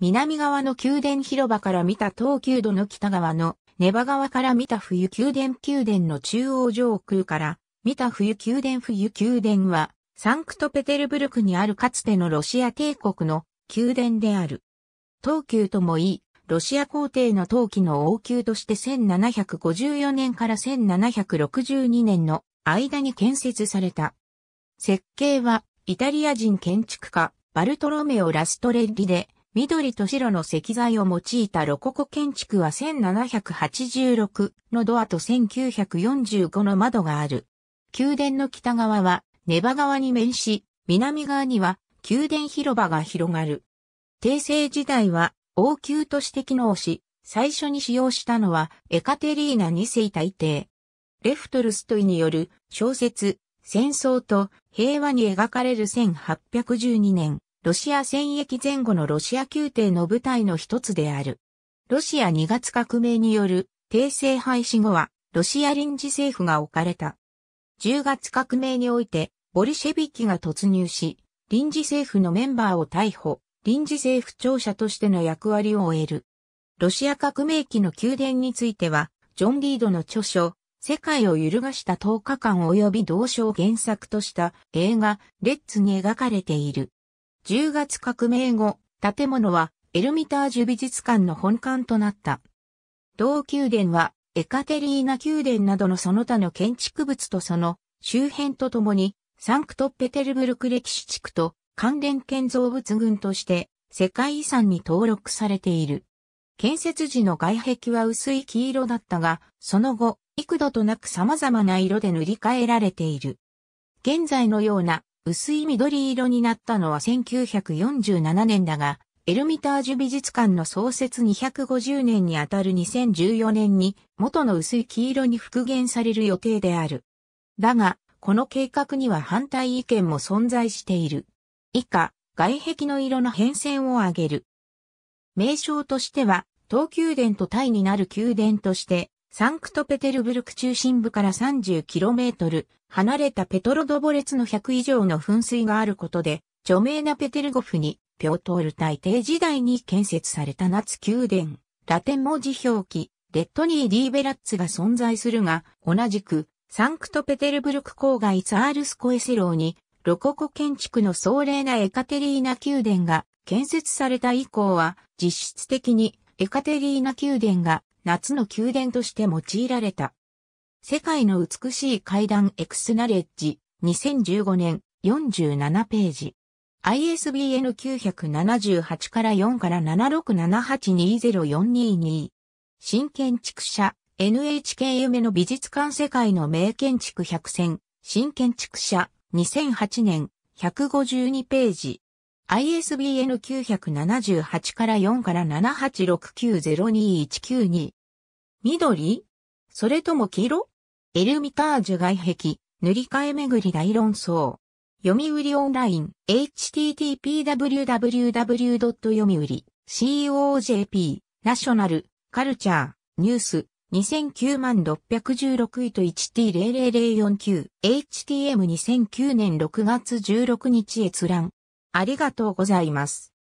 南側の宮殿広場から見た東急度の北側のネバ側から見た冬宮殿宮殿の中央上空から見た冬宮殿冬宮殿はサンクトペテルブルクにあるかつてのロシア帝国の宮殿である。東急ともいい、ロシア皇帝の陶器の王宮として1754年から1762年の間に建設された。設計はイタリア人建築家バルトロメオ・ラストレッリで緑と白の石材を用いたロココ建築は1786のドアと1945の窓がある。宮殿の北側はネバ側に面し、南側には宮殿広場が広がる。帝政時代は王宮として機能し、最初に使用したのはエカテリーナ2世大帝。レフトルストイによる小説、戦争と平和に描かれる1812年、ロシア戦役前後のロシア宮廷の部隊の一つである。ロシア2月革命による帝政廃止後は、ロシア臨時政府が置かれた。10月革命において、ボリシェビキが突入し、臨時政府のメンバーを逮捕、臨時政府庁舎としての役割を終える。ロシア革命期の宮殿については、ジョン・リードの著書、世界を揺るがした10日間及び同書を原作とした映画、レッツに描かれている。10月革命後、建物はエルミタージュ美術館の本館となった。同宮殿はエカテリーナ宮殿などのその他の建築物とその周辺とともにサンクトペテルブルク歴史地区と関連建造物群として世界遺産に登録されている。建設時の外壁は薄い黄色だったが、その後、幾度となく様々な色で塗り替えられている。現在のような薄い緑色になったのは1947年だが、エルミタージュ美術館の創設250年にあたる2014年に元の薄い黄色に復元される予定である。だが、この計画には反対意見も存在している。以下、外壁の色の変遷を挙げる。名称としては、東宮殿とイになる宮殿として、サンクトペテルブルク中心部から 30km 離れたペトロドボレツの100以上の噴水があることで、著名なペテルゴフに、ピョートール大帝時代に建設された夏宮殿、ラテン文字表記、レッドニー・ディーベラッツが存在するが、同じく、サンクトペテルブルク郊外ツアールスコエセローに、ロココ建築の壮麗なエカテリーナ宮殿が建設された以降は、実質的にエカテリーナ宮殿が夏の宮殿として用いられた。世界の美しい階段エクスナレッジ2015年47ページ。ISBN 978から4から7678204222。新建築者 NHK 夢の美術館世界の名建築100選。新建築者2008年152ページ。ISBN 978から4から7 8 6 9 0 2 1 9 2緑それとも黄色エルミタージュ外壁、塗り替え巡り大論争。読売オンライン、http://www. 読売、cojp、ナショナル、カルチャー、ニュース、2009万616位と 1t00049、htm2009 年6月16日閲覧。ありがとうございます。